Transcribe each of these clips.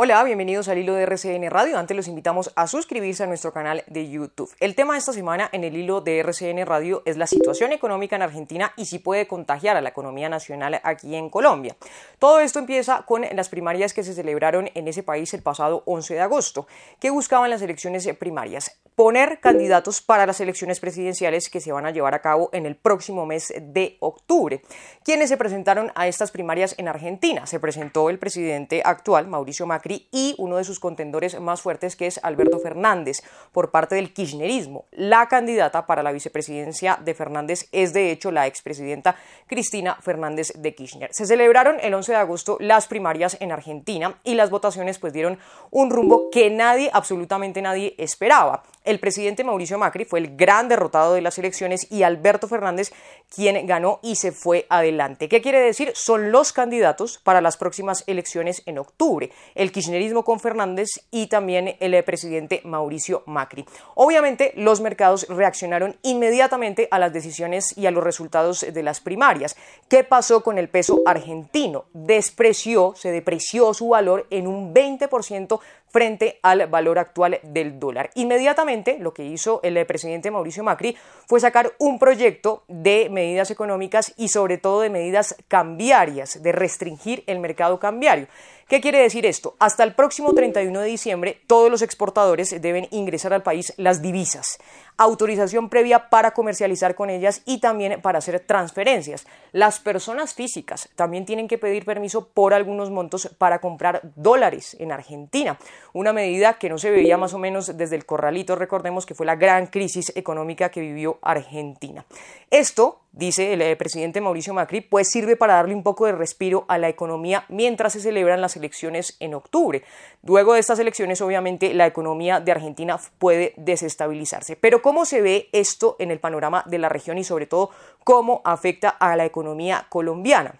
Hola, bienvenidos al hilo de RCN Radio. Antes los invitamos a suscribirse a nuestro canal de YouTube. El tema de esta semana en el hilo de RCN Radio es la situación económica en Argentina y si puede contagiar a la economía nacional aquí en Colombia. Todo esto empieza con las primarias que se celebraron en ese país el pasado 11 de agosto, que buscaban las elecciones primarias poner candidatos para las elecciones presidenciales que se van a llevar a cabo en el próximo mes de octubre. ¿Quiénes se presentaron a estas primarias en Argentina? Se presentó el presidente actual, Mauricio Macri, y uno de sus contendores más fuertes, que es Alberto Fernández, por parte del Kirchnerismo. La candidata para la vicepresidencia de Fernández es, de hecho, la expresidenta Cristina Fernández de Kirchner. Se celebraron el 11 de agosto las primarias en Argentina y las votaciones pues dieron un rumbo que nadie, absolutamente nadie esperaba. El presidente Mauricio Macri fue el gran derrotado de las elecciones y Alberto Fernández quien ganó y se fue adelante. ¿Qué quiere decir? Son los candidatos para las próximas elecciones en octubre. El kirchnerismo con Fernández y también el presidente Mauricio Macri. Obviamente los mercados reaccionaron inmediatamente a las decisiones y a los resultados de las primarias. ¿Qué pasó con el peso argentino? Despreció, se depreció su valor en un 20% frente al valor actual del dólar. Inmediatamente lo que hizo el presidente Mauricio Macri fue sacar un proyecto de medidas económicas y sobre todo de medidas cambiarias, de restringir el mercado cambiario. ¿Qué quiere decir esto? Hasta el próximo 31 de diciembre, todos los exportadores deben ingresar al país las divisas, autorización previa para comercializar con ellas y también para hacer transferencias. Las personas físicas también tienen que pedir permiso por algunos montos para comprar dólares en Argentina, una medida que no se veía más o menos desde el corralito, recordemos que fue la gran crisis económica que vivió Argentina. Esto dice el eh, presidente Mauricio Macri, pues sirve para darle un poco de respiro a la economía mientras se celebran las elecciones en octubre. Luego de estas elecciones, obviamente, la economía de Argentina puede desestabilizarse. Pero ¿cómo se ve esto en el panorama de la región y sobre todo cómo afecta a la economía colombiana?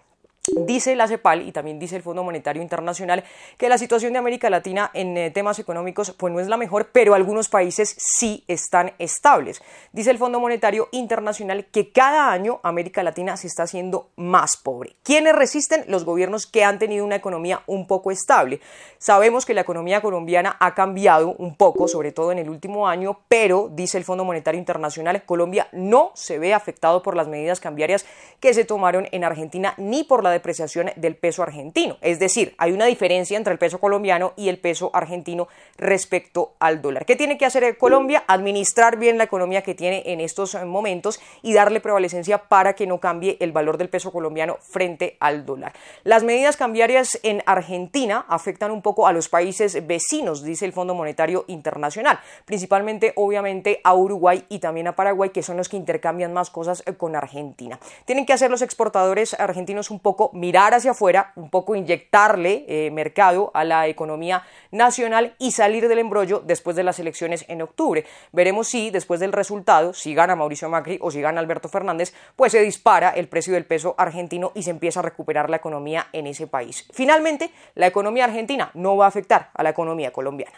Dice la CEPAL y también dice el Fondo Monetario Internacional que la situación de América Latina en eh, temas económicos pues no es la mejor, pero algunos países sí están estables. Dice el Fondo Monetario Internacional que cada año América Latina se está haciendo más pobre. ¿Quiénes resisten? Los gobiernos que han tenido una economía un poco estable. Sabemos que la economía colombiana ha cambiado un poco, sobre todo en el último año, pero dice el Fondo Monetario Internacional, Colombia no se ve afectado por las medidas cambiarias que se tomaron en Argentina ni por la apreciación del peso argentino. Es decir, hay una diferencia entre el peso colombiano y el peso argentino respecto al dólar. ¿Qué tiene que hacer Colombia? Administrar bien la economía que tiene en estos momentos y darle prevalecencia para que no cambie el valor del peso colombiano frente al dólar. Las medidas cambiarias en Argentina afectan un poco a los países vecinos, dice el Fondo Monetario Internacional, principalmente obviamente a Uruguay y también a Paraguay, que son los que intercambian más cosas eh, con Argentina. Tienen que hacer los exportadores argentinos un poco mirar hacia afuera, un poco inyectarle eh, mercado a la economía nacional y salir del embrollo después de las elecciones en octubre. Veremos si después del resultado, si gana Mauricio Macri o si gana Alberto Fernández, pues se dispara el precio del peso argentino y se empieza a recuperar la economía en ese país. Finalmente, la economía argentina no va a afectar a la economía colombiana.